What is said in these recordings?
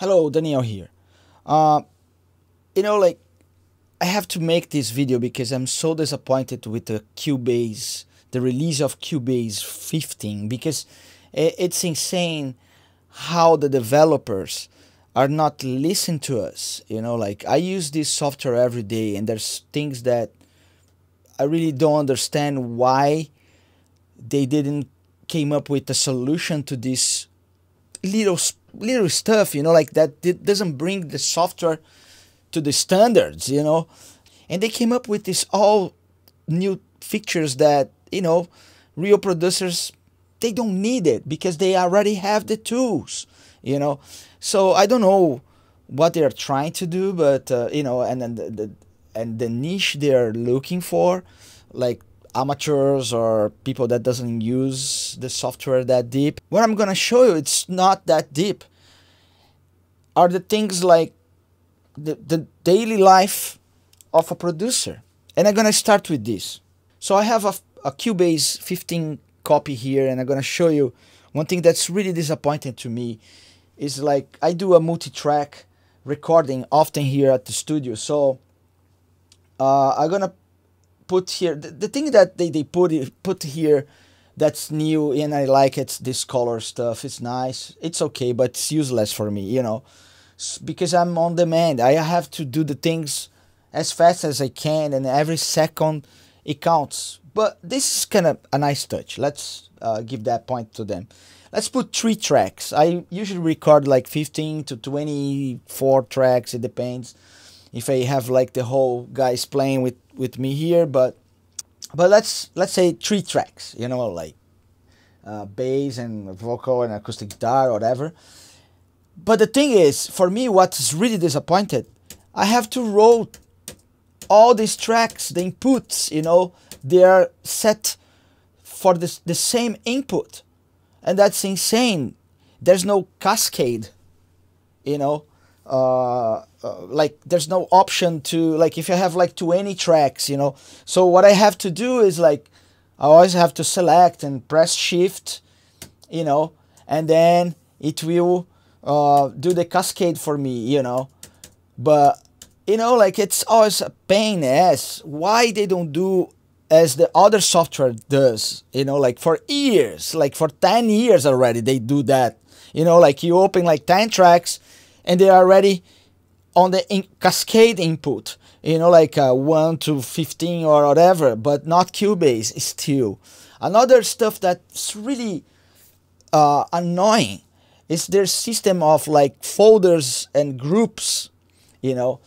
Hello, Daniel here. Uh, you know, like, I have to make this video because I'm so disappointed with the Cubase, the release of Cubase 15, because it's insane how the developers are not listening to us. You know, like, I use this software every day, and there's things that I really don't understand why they didn't came up with a solution to this little little stuff, you know, like that it doesn't bring the software to the standards, you know. And they came up with this all new features that, you know, real producers they don't need it because they already have the tools, you know. So I don't know what they are trying to do, but uh, you know, and and the, and the niche they are looking for, like amateurs or people that doesn't use the software that deep. What I'm gonna show you, it's not that deep. Are the things like the, the daily life of a producer. And I'm gonna start with this. So I have a, a Cubase 15 copy here and I'm gonna show you one thing that's really disappointing to me is like I do a multi-track recording often here at the studio. So uh, I'm gonna put here, the, the thing that they, they put, put here that's new and I like it, this color stuff, it's nice, it's okay, but it's useless for me, you know, because I'm on demand, I have to do the things as fast as I can and every second it counts. But this is kind of a nice touch, let's uh, give that point to them. Let's put three tracks, I usually record like 15 to 24 tracks, it depends if I have like the whole guys playing with with me here, but but let's let's say three tracks, you know, like uh, bass and vocal and acoustic guitar, whatever. But the thing is, for me, what's really disappointed, I have to roll all these tracks, the inputs, you know, they are set for this the same input, and that's insane. There's no cascade, you know. Uh, uh, like there's no option to like if I have like 20 tracks, you know. So what I have to do is like I always have to select and press shift, you know, and then it will uh, do the cascade for me, you know. But you know, like it's always a pain ass. Why they don't do as the other software does, you know, like for years, like for 10 years already, they do that. You know, like you open like 10 tracks and they are already on the in cascade input, you know, like uh, 1 to 15 or whatever, but not Cubase still. Another stuff that's really uh, annoying is their system of like folders and groups, you know.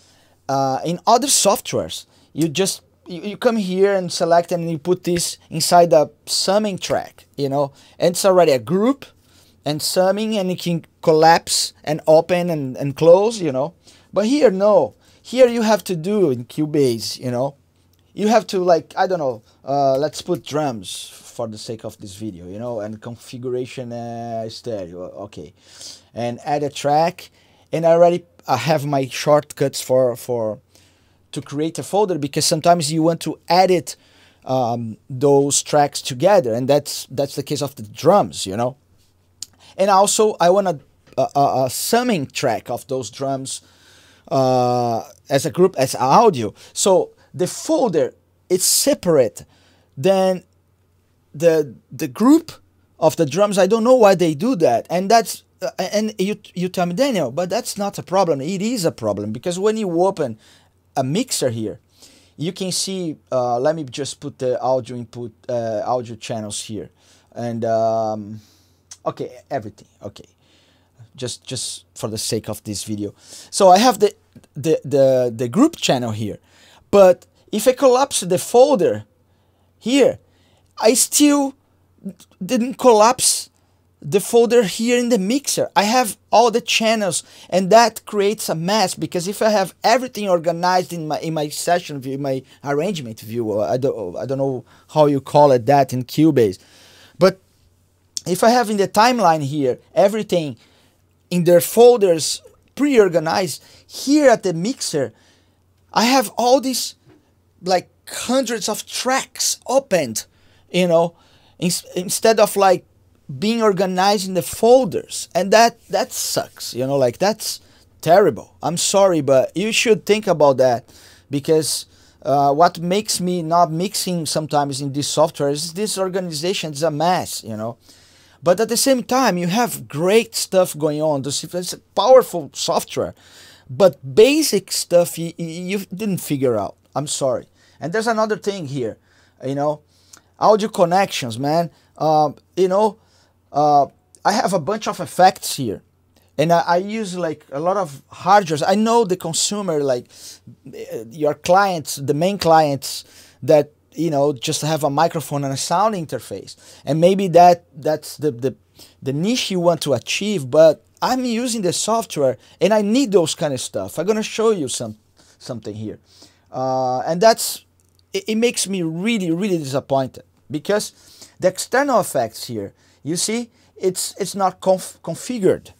Uh, in other softwares, you just you, you come here and select and you put this inside a summing track, you know, and it's already a group and summing and it can collapse and open and, and close, you know. But here, no. Here you have to do in Cubase, you know. You have to like, I don't know, uh, let's put drums for the sake of this video, you know, and configuration uh, stereo, okay. And add a track and I already I have my shortcuts for, for to create a folder because sometimes you want to edit um, those tracks together and that's that's the case of the drums, you know and also, I want a, a, a, summing track of those drums uh, as a group, as audio. So the folder is separate than the the group of the drums. I don't know why they do that, and that's uh, and you you tell me Daniel, but that's not a problem. It is a problem because when you open a mixer here, you can see. Uh, let me just put the audio input uh, audio channels here, and. Um, okay everything okay just just for the sake of this video so i have the the the, the group channel here but if i collapse the folder here i still didn't collapse the folder here in the mixer i have all the channels and that creates a mess because if i have everything organized in my in my session view my arrangement view i don't i don't know how you call it that in cubase if I have in the timeline here everything in their folders pre-organized, here at the mixer, I have all these like hundreds of tracks opened, you know, in, instead of like being organized in the folders. And that that sucks, you know, like that's terrible. I'm sorry, but you should think about that because uh, what makes me not mixing sometimes in this software is this organization is a mess, you know. But at the same time, you have great stuff going on. This is powerful software, but basic stuff you, you didn't figure out. I'm sorry. And there's another thing here, you know, audio connections, man. Uh, you know, uh, I have a bunch of effects here and I, I, use like a lot of hardwares. I know the consumer, like eh, your clients, the main clients that you know just have a microphone and a sound interface and maybe that that's the the, the niche you want to achieve but i'm using the software and i need those kind of stuff i'm going to show you some something here uh, and that's it, it, makes me really really disappointed because the external effects here you see it's it's not conf configured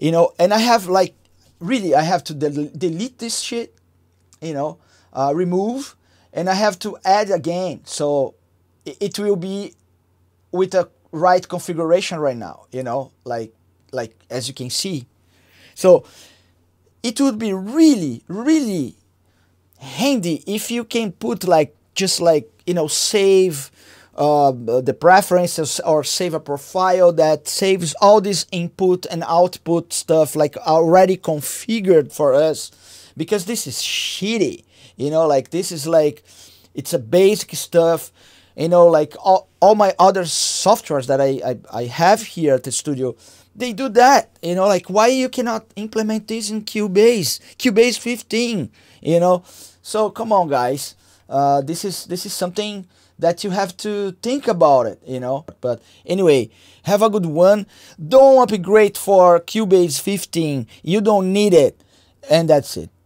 you know and i have like really i have to del delete this shit you know uh, remove and I have to add again. So it will be with a right configuration right now, you know, like like as you can see. So it would be really, really handy if you can put like just like you know save uh, the preferences or save a profile that saves all this input and output stuff like already configured for us because this is shitty you know, like this is like it's a basic stuff. You know, like all, all my other softwares that I, I, I have here at the studio, they do that. You know, like why you cannot implement this in Cubase, Cubase 15. You know, so come on, guys. Uh, this is this is something that you have to think about it, you know. But anyway, have a good one. Don't upgrade for Cubase 15. You don't need it. And that's it.